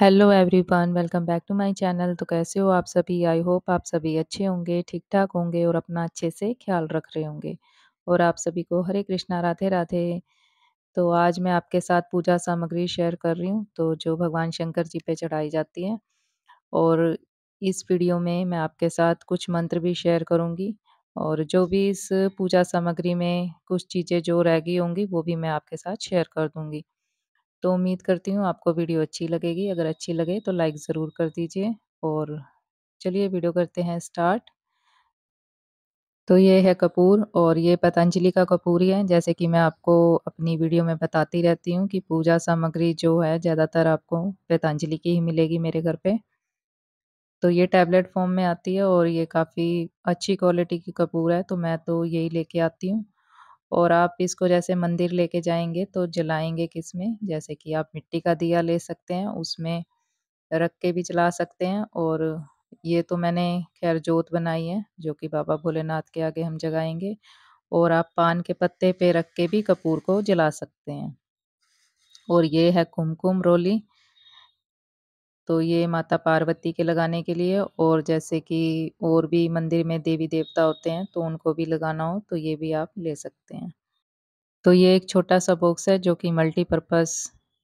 Hello everyone welcome back to my channel तो कैसे हो आप सभी आई होप आप सभी अच्छे होंगे ठीक ठाक होंगे और अपना अच्छे से ख्याल रख रहे होंगे और आप सभी को हरे कृष्णा राधे राधे तो आज मैं आपके साथ पूजा सामग्री शेयर कर रही हूँ तो जो भगवान शंकर जी पे चढ़ाई जाती है और इस वीडियो में मैं आपके साथ कुछ मंत्र भी शेयर करूँगी और जो भी इस पूजा सामग्री में कुछ चीज़ें जो रह गई होंगी वो भी मैं आपके साथ शेयर कर दूँगी तो उम्मीद करती हूँ आपको वीडियो अच्छी लगेगी, अगर अच्छी लगे तो लाइक ज़रूर कर दीजिए और चलिए वीडियो करते हैं स्टार्ट। तो ये है कपूर और ये पतंजलि का कपूर ही है जैसे कि मैं आपको अपनी वीडियो में बताती रहती हूँ कि पूजा सामग्री जो है ज़्यादातर आपको पतंजलि की ही मिलेगी मेरे घर पे। तो ये टैबलेट फॉर्म में आती है और ये काफ़ी अच्छी क्वालिटी की कपूर है तो मैं तो यही लेके आती हूँ। और आप इसको जैसे मंदिर लेके जाएंगे तो किस किसमें? जैसे कि आप मिट्टी का दिया ले सकते हैं, उसमें रख के भी जला सकते हैं और ये तो मैंने ख़ैर जोत बनाई है, जो कि बाबा भोलेनाथ के आगे हम जगाएंगे और आप पान के पत्ते पे रख के भी कपूर को जला सकते हैं। और ये है कुमकुम रोली। तो ये माता पार्वती के लगाने के लिए और जैसे कि और भी मंदिर में देवी-देवता होते हैं तो उनको भी लगाना हो तो ये भी आप ले सकते हैं। तो ये एक छोटा-सा बॉक्स है जो कि मल्टीपर्पज़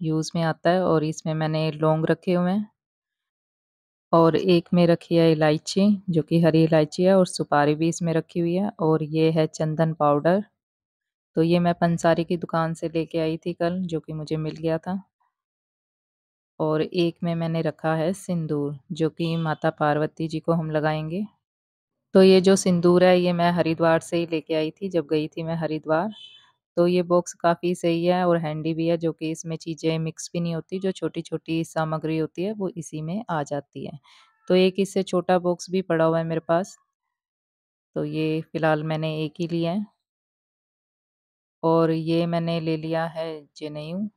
यूज़ में आता है और इसमें मैंने लौंग रखे हुए हैं। और एक में रखी है इलायची जो कि हरी इलायची है और सुपारी भी इसमें रखी हुई है और ये है चंदन पाउडर। तो ये मैं पंसारी की दुकान से लेके आई थी कल जो कि मुझे मिल गया था। और एक में मैंने रखा है सिंदूर जो कि माता पार्वती जी को हम लगाएंगे तो ये जो सिंदूर है ये मैं हरिद्वार से ही लेके आई थी जब गई थी मैं हरिद्वार तो ये बॉक्स काफ़ी सही है और हैंडी भी है जो कि इसमें चीज़ें मिक्स भी नहीं होती जो छोटी छोटी सामग्री होती है वो इसी में आ जाती है तो एक इससे छोटा बॉक्स भी पड़ा हुआ है मेरे पास तो ये फ़िलहाल मैंने एक ही लिया है और ये मैंने ले लिया है जनेऊ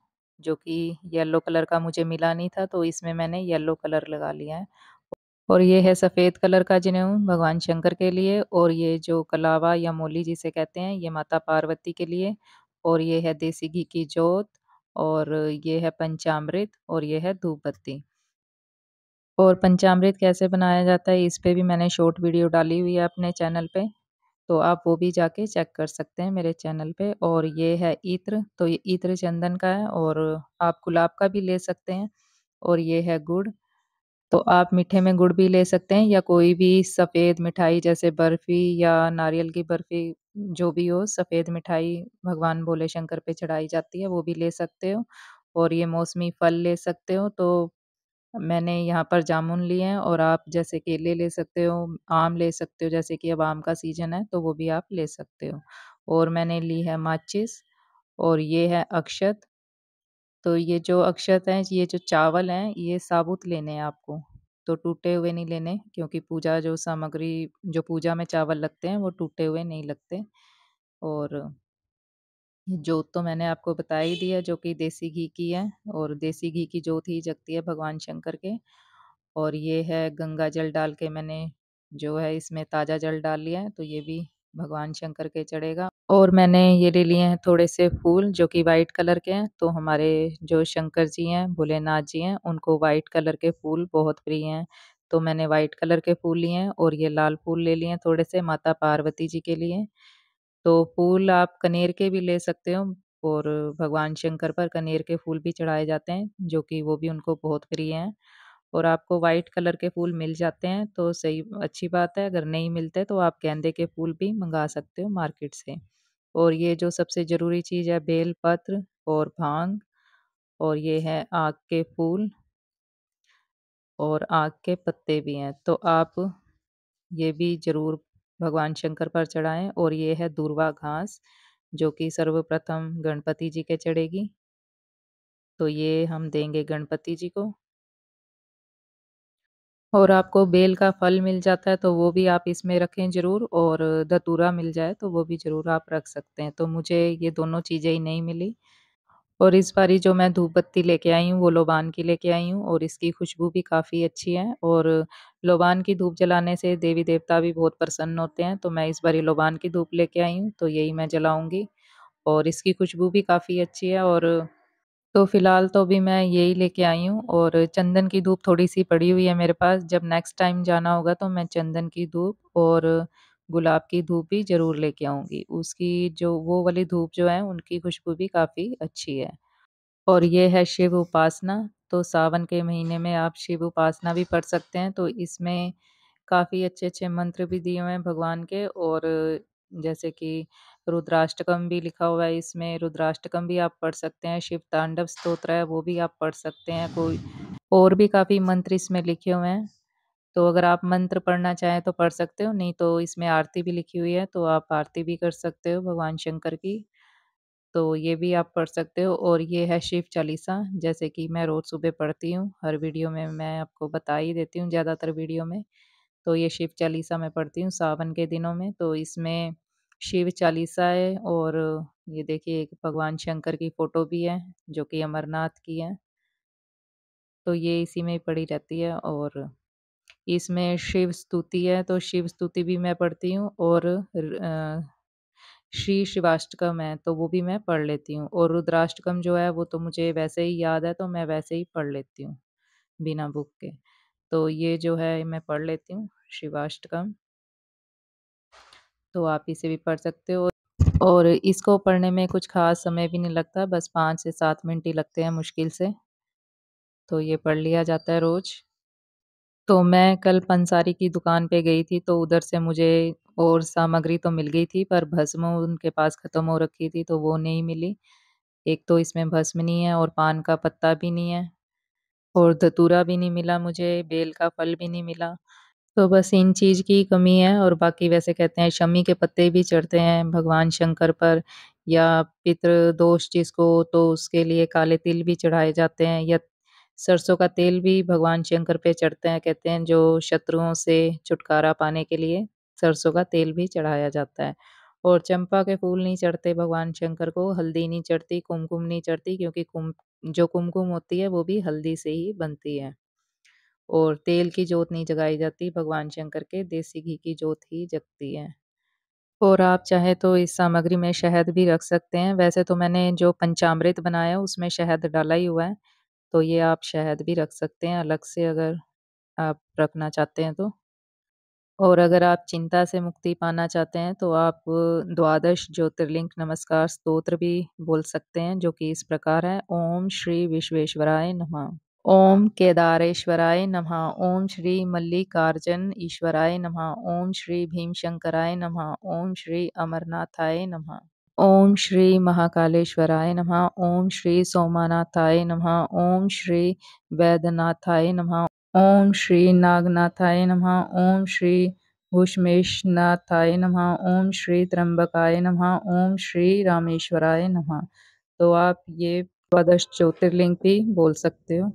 जो कि येलो कलर का मुझे मिला नहीं था तो इसमें मैंने येलो कलर लगा लिया है और ये है सफ़ेद कलर का जिन्हें भगवान शंकर के लिए और ये जो कलावा या मोली जिसे कहते हैं ये माता पार्वती के लिए और ये है देसी घी की जोत और ये है पंचामृत और ये है धूप बत्ती और पंचामृत कैसे बनाया जाता है इस पे भी मैंने शॉर्ट वीडियो डाली हुई है अपने चैनल पे तो आप वो भी जाके चेक कर सकते हैं मेरे चैनल पे और ये है इत्र तो ये इत्र चंदन का है और आप गुलाब का भी ले सकते हैं और ये है गुड़ तो आप मीठे में गुड़ भी ले सकते हैं या कोई भी सफ़ेद मिठाई जैसे बर्फ़ी या नारियल की बर्फ़ी जो भी हो सफ़ेद मिठाई भगवान भोले शंकर पे चढ़ाई जाती है वो भी ले सकते हो और ये मौसमी फल ले सकते हो तो मैंने यहाँ पर जामुन लिए हैं और आप जैसे केले ले सकते हो, आम ले सकते हो, जैसे कि अब आम का सीज़न है, तो वो भी आप ले सकते हो। और मैंने ली है माचिस और ये है अक्षत। तो ये जो अक्षत हैं, ये जो चावल हैं, ये साबुत लेने हैं आपको, तो टूटे हुए नहीं लेने क्योंकि पूजा जो सामग्री जो पूजा में चावल लगते हैं, वो टूटे हुए नहीं लगते और जोत तो मैंने आपको बता ही दिया है जो कि देसी घी की है और देसी घी की जोत ही जगती है भगवान शंकर के और ये है गंगा जल डाल के मैंने जो है इसमें ताज़ा जल डाल लिया है तो ये भी भगवान शंकर के चढ़ेगा और मैंने ये ले लिए हैं थोड़े से फूल जो कि वाइट कलर के हैं तो हमारे जो शंकर जी हैं भोलेनाथ जी हैं उनको वाइट कलर के फूल बहुत प्रिय हैं तो मैंने वाइट कलर के फूल लिए हैं और ये लाल फूल ले लिए हैं थोड़े से माता पार्वती जी के लिए तो फूल आप कनेर के भी ले सकते हो और भगवान शंकर पर कनेर के फूल भी चढ़ाए जाते हैं जो कि वो भी उनको बहुत प्रिय हैं और आपको वाइट कलर के फूल मिल जाते हैं तो सही अच्छी बात है अगर नहीं मिलते तो आप गेंदे के फूल भी मंगा सकते हो मार्केट से और ये जो सबसे ज़रूरी चीज़ है बेलपत्र और भांग और ये है आग के फूल और आग के पत्ते भी हैं तो आप ये भी ज़रूर भगवान शंकर पर चढ़ाएं और ये है दूरवा घास जो कि सर्वप्रथम गणपति जी के चढ़ेगी तो ये हम देंगे गणपति जी को और आपको बेल का फल मिल जाता है तो वो भी आप इसमें रखें ज़रूर और धतूरा मिल जाए तो वो भी ज़रूर आप रख सकते हैं तो मुझे ये दोनों चीज़ें ही नहीं मिली और इस बारी जो मैं धूप बत्ती लेके आई हूँ वो लोबान की लेके आई हूँ और इसकी खुशबू भी काफ़ी अच्छी है और लोबान की धूप जलाने से देवी देवता भी बहुत प्रसन्न होते हैं तो मैं इस बार लोबान की धूप लेके आई हूँ तो यही मैं जलाऊंगी और इसकी खुशबू भी काफ़ी अच्छी है और तो फ़िलहाल तो अभी मैं यही लेके आई हूँ और चंदन की धूप थोड़ी सी पड़ी हुई है मेरे पास जब नेक्स्ट टाइम जाना होगा तो मैं चंदन की धूप और गुलाब की धूप भी ज़रूर लेके आऊँगी उसकी जो वो वाली धूप जो है उनकी खुशबू भी काफ़ी अच्छी है और ये है शिव उपासना तो सावन के महीने में आप शिव उपासना भी पढ़ सकते हैं तो इसमें काफ़ी अच्छे अच्छे मंत्र भी दिए हुए हैं भगवान के और जैसे कि रुद्राष्टकम भी लिखा हुआ है इसमें रुद्राष्टकम भी आप पढ़ सकते हैं शिव तांडव स्त्रोत्र है वो भी आप पढ़ सकते हैं कोई और भी काफ़ी मंत्र इसमें लिखे हुए हैं तो अगर आप मंत्र पढ़ना चाहें तो पढ़ सकते हो नहीं तो इसमें आरती भी लिखी हुई है तो आप आरती भी कर सकते हो भगवान शंकर की तो ये भी आप पढ़ सकते हो और ये है शिव चालीसा जैसे कि मैं रोज़ सुबह पढ़ती हूँ हर वीडियो में मैं आपको बता ही देती हूँ ज़्यादातर वीडियो में तो ये शिव चालीसा मैं पढ़ती हूँ सावन के दिनों में तो इसमें शिव चालीसा है और ये देखिए एक भगवान शंकर की फ़ोटो भी है जो कि अमरनाथ की है तो ये इसी में पढ़ी रहती है और इसमें शिव स्तुति है तो शिव स्तुति भी मैं पढ़ती हूँ और श्री श्रीवाष्टकम है तो वो भी मैं पढ़ लेती हूँ और रुद्राष्टकम जो है वो तो मुझे वैसे ही याद है तो मैं वैसे ही पढ़ लेती हूँ बिना बुक के तो ये जो है मैं पढ़ लेती हूँ श्रीवाष्टकम तो आप इसे भी पढ़ सकते हो और इसको पढ़ने में कुछ खास समय भी नहीं लगता बस पाँच से सात मिनट ही लगते हैं मुश्किल से तो ये पढ़ लिया जाता है रोज़ तो मैं कल पंसारी की दुकान पे गई थी तो उधर से मुझे और सामग्री तो मिल गई थी पर भस्म उनके पास खत्म हो रखी थी तो वो नहीं मिली। एक तो इसमें भस्म नहीं है और पान का पत्ता भी नहीं है और धतूरा भी नहीं मिला मुझे, बेल का फल भी नहीं मिला। तो बस इन चीज़ की कमी है और बाकी वैसे कहते हैं शमी के पत्ते भी चढ़ते हैं भगवान शंकर पर या पितृदोष जिसको तो उसके लिए काले तिल भी चढ़ाए जाते हैं या सरसों का तेल भी भगवान शंकर पे चढ़ते हैं कहते हैं जो शत्रुओं से छुटकारा पाने के लिए। सरसों का तेल भी चढ़ाया जाता है और चंपा के फूल नहीं चढ़ते भगवान शंकर को हल्दी नहीं चढ़ती कुमकुम नहीं चढ़ती क्योंकि कुम जो कुमकुम होती है वो भी हल्दी से ही बनती है और तेल की जोत नहीं जगाई जाती भगवान शंकर के देसी घी की जोत ही जगती है और आप चाहे तो इस सामग्री में शहद भी रख सकते हैं वैसे तो मैंने जो पंचामृत बनाया उसमें शहद डाला ही हुआ है तो ये आप शहद भी रख सकते हैं अलग से अगर आप रखना चाहते हैं तो और अगर आप चिंता से मुक्ति पाना चाहते हैं तो आप द्वादश ज्योतिर्लिंग नमस्कार स्तोत्र भी बोल सकते हैं जो कि इस प्रकार है ओम श्री विश्वेश्वराय नमः ओम केदारेश्वराय नमः ओम श्री मल्लिकार्जुन ईश्वराय नमः ओम श्री भीमशंकराय नमः ओम श्री अमरनाथाय नमः ओम श्री महाकालेश्वराय नमः ओम श्री सोमानाथाय नमः ओम श्री वैद्यनाथाय नमः ओम श्री नागनाथाय नम ओम श्री भूषमेशनाथाय नम ओम श्री त्र्यंबकाय नम ओम श्री रामेश्वराय नम तो आप ये द्वादश ज्योतिर्लिंग भी बोल सकते हो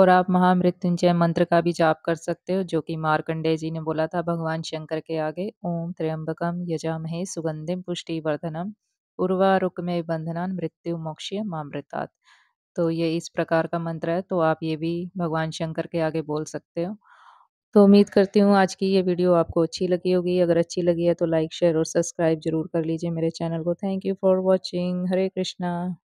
और आप महामृत्युंजय मंत्र का भी जाप कर सकते हो जो कि मार्कंडेय जी ने बोला था भगवान शंकर के आगे ओम त्र्यंबकम यजामहे सुगंधिम पुष्टिवर्धनम उर्वारुक में बंधना मृत्यु मोक्ष मामृतात् तो ये इस प्रकार का मंत्र है, तो आप ये भी भगवान शंकर के आगे बोल सकते हो। तो उम्मीद करती हूँ आज की ये वीडियो आपको अच्छी लगी होगी। अगर अच्छी लगी है तो लाइक, शेयर और सब्सक्राइब ज़रूर कर लीजिए मेरे चैनल को। Thank you for watching. Hare Krishna.